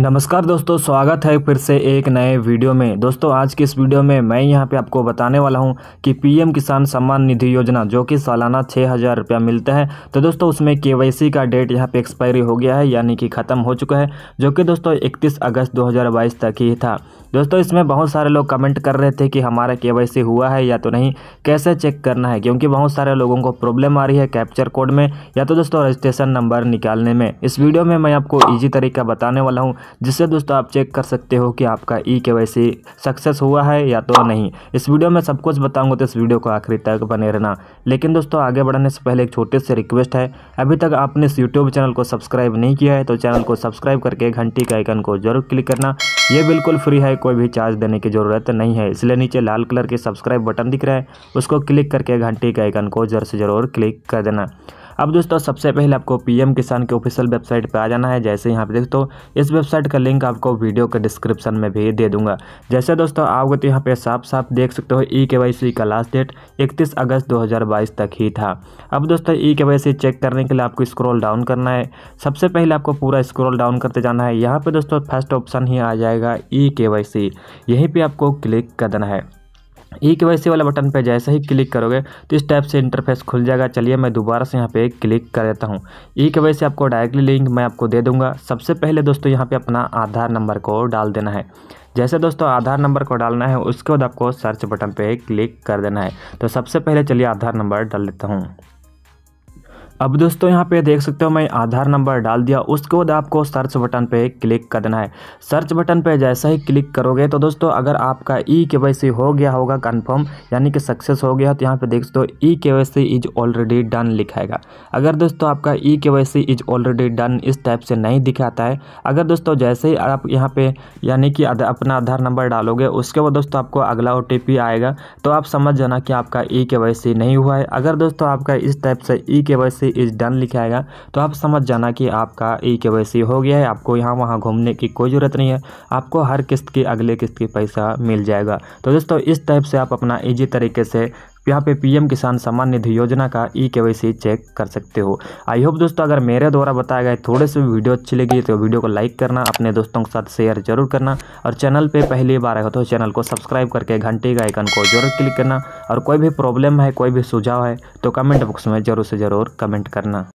नमस्कार दोस्तों स्वागत है फिर से एक नए वीडियो में दोस्तों आज की इस वीडियो में मैं यहां पे आपको बताने वाला हूं कि पीएम किसान सम्मान निधि योजना जो कि सालाना छः हज़ार रुपया मिलता है तो दोस्तों उसमें केवाईसी का डेट यहां पे एक्सपायरी हो गया है यानी कि ख़त्म हो चुका है जो कि दोस्तों इकतीस अगस्त दो तक ही था दोस्तों इसमें बहुत सारे लोग कमेंट कर रहे थे कि हमारा के हुआ है या तो नहीं कैसे चेक करना है क्योंकि बहुत सारे लोगों को प्रॉब्लम आ रही है कैप्चर कोड में या तो दोस्तों रजिस्ट्रेशन नंबर निकालने में इस वीडियो में मैं आपको ईजी तरीका बताने वाला हूँ जिससे दोस्तों आप चेक कर सकते हो कि आपका ई e के सक्सेस हुआ है या तो नहीं इस वीडियो में सब कुछ बताऊंगा तो इस वीडियो को आखिरी तक बने रहना लेकिन दोस्तों आगे बढ़ने से पहले एक छोटे से रिक्वेस्ट है अभी तक आपने इस यूट्यूब चैनल को सब्सक्राइब नहीं किया है तो चैनल को सब्सक्राइब करके घंटी के आइकन को जरूर क्लिक करना ये बिल्कुल फ्री है कोई भी चार्ज देने की ज़रूरत नहीं है इसलिए नीचे लाल कलर के सब्सक्राइब बटन दिख रहा है उसको क्लिक करके घंटी के आइकन को जरूर से जरूर क्लिक कर देना अब दोस्तों सबसे पहले आपको पीएम किसान के ऑफिशियल वेबसाइट पर आ जाना है जैसे यहाँ पे दोस्तों इस वेबसाइट का लिंक आपको वीडियो के डिस्क्रिप्शन में भी दे दूंगा जैसे दोस्तों आपको तो यहाँ पे साफ साफ देख सकते हो ई e के का लास्ट डेट इकतीस अगस्त दो तक ही था अब दोस्तों ई के चेक करने के लिए आपको स्क्रॉल डाउन करना है सबसे पहले आपको पूरा स्क्रॉल डाउन करते जाना है यहाँ पर दोस्तों फर्स्ट ऑप्शन ही आ जाएगा ई e के यहीं पर आपको क्लिक कर देना है ई के वाई सी वाला बटन पे जैसे ही क्लिक करोगे तो इस टाइप से इंटरफेस खुल जाएगा चलिए मैं दोबारा से यहाँ पे क्लिक कर देता हूँ ई के वाई सी आपको डायरेक्टली लिंक मैं आपको दे दूंगा सबसे पहले दोस्तों यहाँ पे अपना आधार नंबर को डाल देना है जैसे दोस्तों आधार नंबर को डालना है उसके बाद आपको सर्च बटन पर क्लिक कर देना है तो सबसे पहले चलिए आधार नंबर डाल देता हूँ अब दोस्तों यहाँ पे देख सकते हो मैं आधार नंबर डाल दिया उसके बाद आपको सर्च बटन पे क्लिक करना है सर्च बटन पे जैसा ही क्लिक करोगे तो दोस्तों अगर आपका ई के हो गया होगा कंफर्म यानी कि सक्सेस हो गया तो यहाँ पे देख सकते हो ई के इज ऑलरेडी डन लिखाएगा अगर दोस्तों आपका E K is already done इस टाइप से नहीं दिखाता है अगर दोस्तों जैसे ही आप यहाँ पर यानी कि अपना आधार नंबर डालोगे उसके बाद दोस्तों आपको अगला ओ आएगा तो आप समझ जाना कि आपका ई के नहीं हुआ है अगर दोस्तों आपका इस टाइप से ई के से इज डन लिखाएगा तो आप समझ जाना कि आपका ई के हो गया है आपको यहाँ वहाँ घूमने की कोई ज़रूरत नहीं है आपको हर किस्त के अगले किस्त की पैसा मिल जाएगा तो दोस्तों इस टाइप से आप अपना ईजी तरीके से यहाँ पे पीएम किसान सम्मान निधि योजना का ई के चेक कर सकते हो आई होप दोस्तों अगर मेरे द्वारा बताया गया थोड़े से वीडियो अच्छी लगी तो वीडियो को लाइक करना अपने दोस्तों के साथ शेयर जरूर करना और चैनल पर पहली बार आएगा तो चैनल को सब्सक्राइब करके घंटे के आइकन को जरूर क्लिक करना और कोई भी प्रॉब्लम है कोई भी सुझाव है तो कमेंट बॉक्स में ज़रूर से ज़रूर कमेंट करना